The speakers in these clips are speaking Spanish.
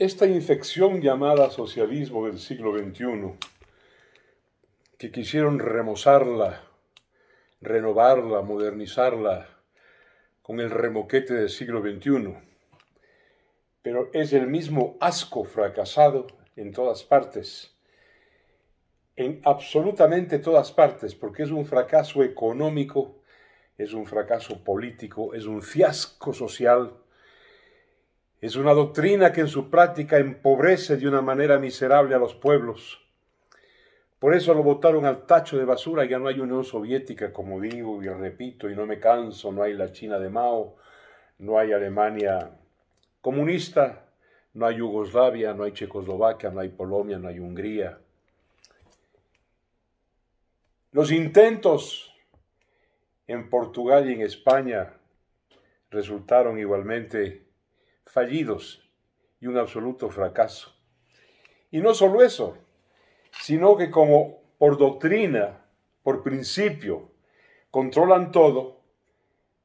Esta infección llamada socialismo del siglo XXI, que quisieron remozarla, renovarla, modernizarla con el remoquete del siglo XXI, pero es el mismo asco fracasado en todas partes, en absolutamente todas partes, porque es un fracaso económico, es un fracaso político, es un fiasco social, es una doctrina que en su práctica empobrece de una manera miserable a los pueblos. Por eso lo votaron al tacho de basura, ya no hay Unión Soviética, como digo y repito, y no me canso, no hay la China de Mao, no hay Alemania comunista, no hay Yugoslavia, no hay Checoslovaquia, no hay Polonia, no hay Hungría. Los intentos en Portugal y en España resultaron igualmente fallidos y un absoluto fracaso. Y no solo eso, sino que como por doctrina, por principio, controlan todo,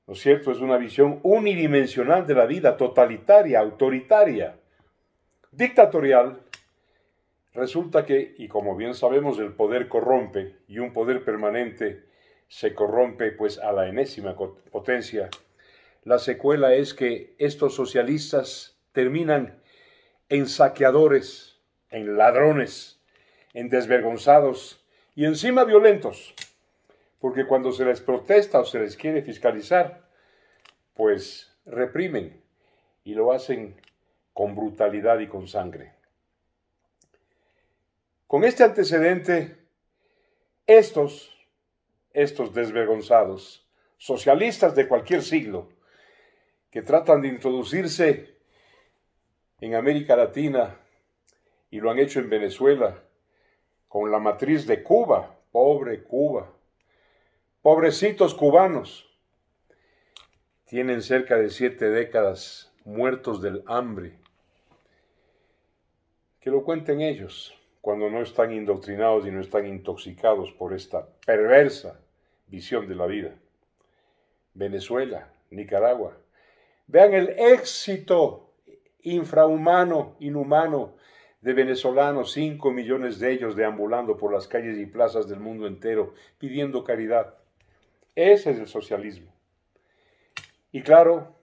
¿no es cierto? Es una visión unidimensional de la vida, totalitaria, autoritaria, dictatorial. Resulta que, y como bien sabemos, el poder corrompe y un poder permanente se corrompe pues a la enésima potencia la secuela es que estos socialistas terminan en saqueadores, en ladrones, en desvergonzados y encima violentos. Porque cuando se les protesta o se les quiere fiscalizar, pues reprimen y lo hacen con brutalidad y con sangre. Con este antecedente, estos, estos desvergonzados, socialistas de cualquier siglo, que tratan de introducirse en América Latina y lo han hecho en Venezuela con la matriz de Cuba, pobre Cuba. Pobrecitos cubanos. Tienen cerca de siete décadas muertos del hambre. Que lo cuenten ellos cuando no están indoctrinados y no están intoxicados por esta perversa visión de la vida. Venezuela, Nicaragua, Vean el éxito infrahumano, inhumano de venezolanos, 5 millones de ellos deambulando por las calles y plazas del mundo entero pidiendo caridad. Ese es el socialismo. Y claro,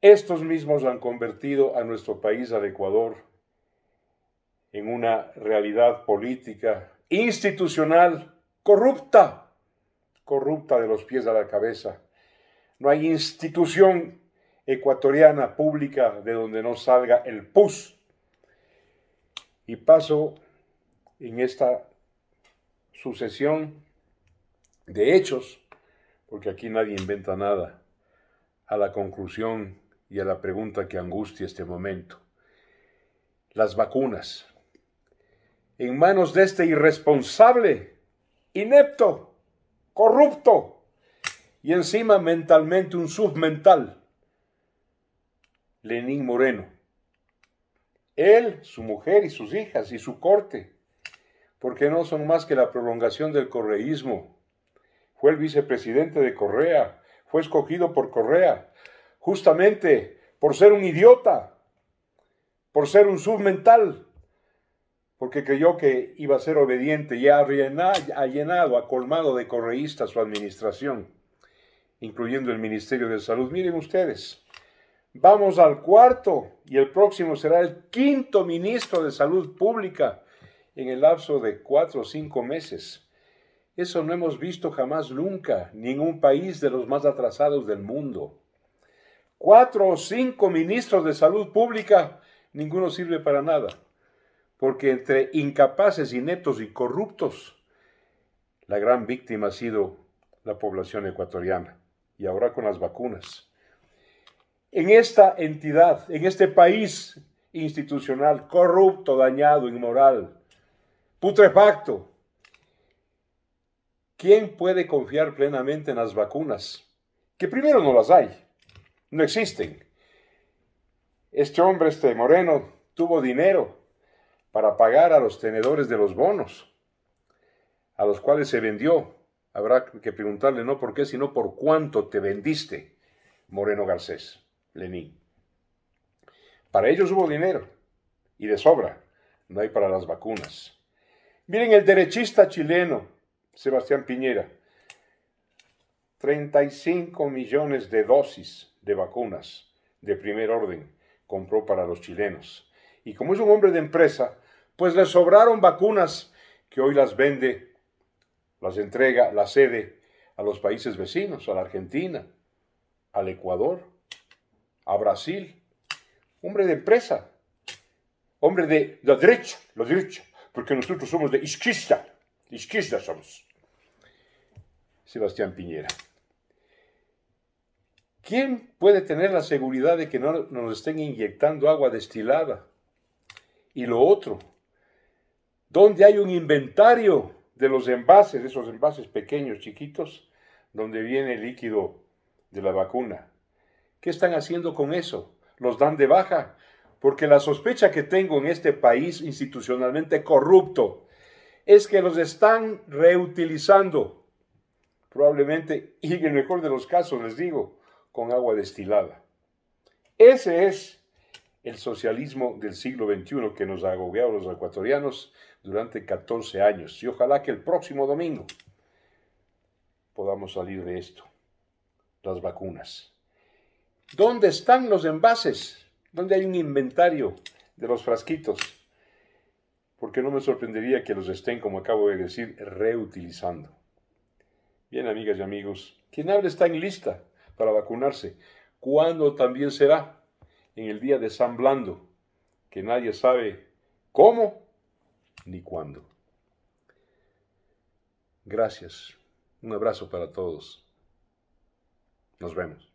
estos mismos han convertido a nuestro país, al Ecuador, en una realidad política, institucional, corrupta, corrupta de los pies a la cabeza. No hay institución ecuatoriana pública de donde no salga el pus. Y paso en esta sucesión de hechos, porque aquí nadie inventa nada, a la conclusión y a la pregunta que angustia este momento. Las vacunas. En manos de este irresponsable, inepto, corrupto y encima mentalmente un submental Lenín Moreno. Él, su mujer y sus hijas y su corte, porque no son más que la prolongación del correísmo. Fue el vicepresidente de Correa, fue escogido por Correa, justamente por ser un idiota, por ser un submental, porque creyó que iba a ser obediente y ha llenado, ha colmado de correístas su administración, incluyendo el Ministerio de Salud. Miren ustedes. Vamos al cuarto y el próximo será el quinto ministro de Salud Pública en el lapso de cuatro o cinco meses. Eso no hemos visto jamás nunca, ningún país de los más atrasados del mundo. Cuatro o cinco ministros de salud pública, ninguno sirve para nada, porque entre incapaces, ineptos y corruptos, la gran víctima ha sido la población ecuatoriana, y ahora con las vacunas en esta entidad, en este país institucional corrupto, dañado, inmoral, putrefacto. ¿Quién puede confiar plenamente en las vacunas? Que primero no las hay, no existen. Este hombre, este moreno, tuvo dinero para pagar a los tenedores de los bonos, a los cuales se vendió. Habrá que preguntarle no por qué, sino por cuánto te vendiste, Moreno Garcés. Lenín Para ellos hubo dinero, y de sobra, no hay para las vacunas. Miren, el derechista chileno, Sebastián Piñera, 35 millones de dosis de vacunas de primer orden compró para los chilenos. Y como es un hombre de empresa, pues le sobraron vacunas que hoy las vende, las entrega, las cede a los países vecinos, a la Argentina, al Ecuador a Brasil. Hombre de empresa, hombre de la derecha, la derecha, porque nosotros somos de izquierda, izquierda somos. Sebastián Piñera. ¿Quién puede tener la seguridad de que no nos estén inyectando agua destilada? Y lo otro, ¿dónde hay un inventario de los envases, de esos envases pequeños, chiquitos, donde viene el líquido de la vacuna? ¿Qué están haciendo con eso? ¿Los dan de baja? Porque la sospecha que tengo en este país institucionalmente corrupto es que los están reutilizando. Probablemente, y en el mejor de los casos, les digo, con agua destilada. Ese es el socialismo del siglo XXI que nos ha agobiado los ecuatorianos durante 14 años. Y ojalá que el próximo domingo podamos salir de esto. Las vacunas. ¿Dónde están los envases? ¿Dónde hay un inventario de los frasquitos? Porque no me sorprendería que los estén, como acabo de decir, reutilizando. Bien, amigas y amigos, quien habla está en lista para vacunarse. ¿Cuándo también será? En el día de San Blando, que nadie sabe cómo ni cuándo. Gracias. Un abrazo para todos. Nos vemos.